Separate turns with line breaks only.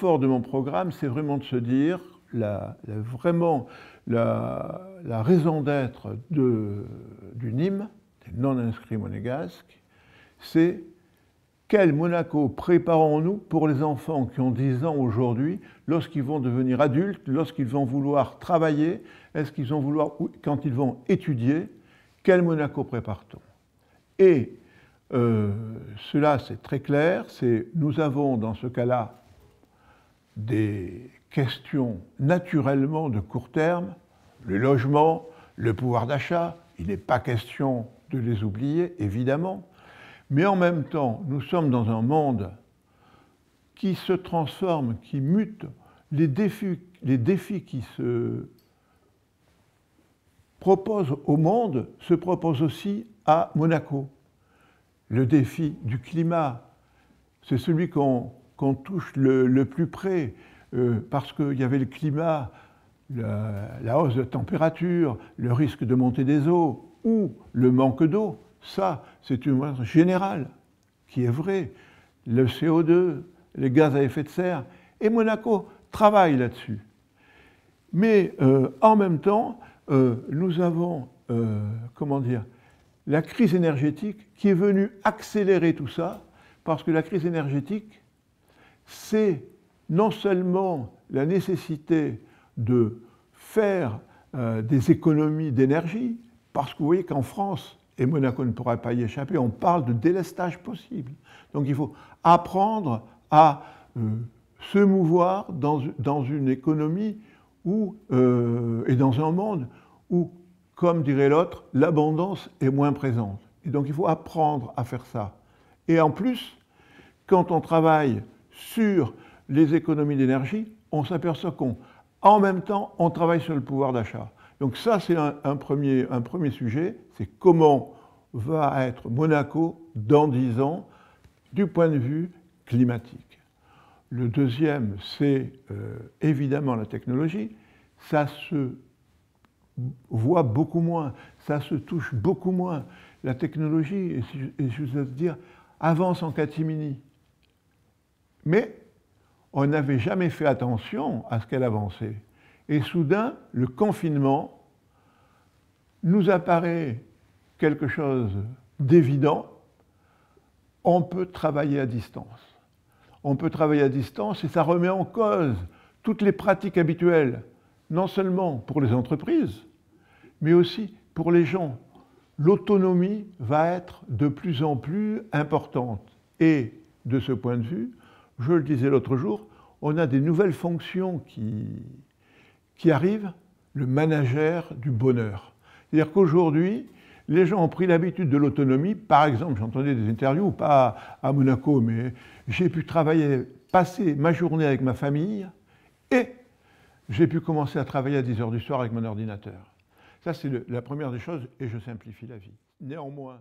fort de mon programme, c'est vraiment de se dire, la, vraiment, la, raison d'être du Nîmes des non-inscrits monégasques, c'est quel Monaco préparons-nous pour les enfants qui ont 10 ans aujourd'hui, lorsqu'ils vont devenir adultes, lorsqu'ils vont vouloir travailler, est-ce qu'ils vont vouloir, quand ils vont étudier, quel Monaco prépare-t-on Et euh, cela, c'est très clair, c'est nous avons dans ce cas-là des questions naturellement de court terme, le logement, le pouvoir d'achat, il n'est pas question de les oublier, évidemment, mais en même temps, nous sommes dans un monde qui se transforme, qui mute, les défis, les défis qui se proposent au monde se proposent aussi à Monaco. Le défi du climat, c'est celui qu'on qu'on touche le, plus près, euh, parce qu'il y avait le climat, la, hausse de température, le risque de montée des eaux ou le manque d'eau. Ça, c'est une chose générale qui est vraie. Le CO2, les gaz à effet de serre, et Monaco travaille là-dessus. Mais euh, en même temps, euh, nous avons, comment dire, la crise énergétique qui est venue accélérer tout ça, parce que la crise énergétique, c'est non seulement la nécessité de faire euh, des économies d'énergie, parce que vous voyez qu'en France, et Monaco ne pourra pas y échapper, on parle de délestage possible. Donc il faut apprendre à euh, se mouvoir dans, une économie où, euh, et dans un monde où, comme dirait l'autre, l'abondance est moins présente. Et donc il faut apprendre à faire ça. Et en plus, quand on travaille sur les économies d'énergie, on s'aperçoit qu'en même temps, on travaille sur le pouvoir d'achat. Donc ça, c'est un, premier, sujet, c'est comment va être Monaco dans 10 ans du point de vue climatique. Le deuxième, c'est euh, évidemment la technologie. Ça se voit beaucoup moins, ça se touche beaucoup moins. La technologie, et je je dire, avance en catimini. Mais on n'avait jamais fait attention à ce qu'elle avançait. Et soudain, le confinement nous apparaît quelque chose d'évident. On peut travailler à distance. On peut travailler à distance et ça remet en cause toutes les pratiques habituelles, non seulement pour les entreprises, mais aussi pour les gens. L'autonomie va être de plus en plus importante. Et de ce point de vue, je le disais l'autre jour, on a des nouvelles fonctions qui, arrivent, le manager du bonheur. C'est-à-dire qu'aujourd'hui, les gens ont pris l'habitude de l'autonomie. Par exemple, j'entendais des interviews, pas à Monaco, mais j'ai pu travailler, passer ma journée avec ma famille et j'ai pu commencer à travailler à 10 heures du soir avec mon ordinateur. Ça, c'est la première des choses et je simplifie la vie. Néanmoins,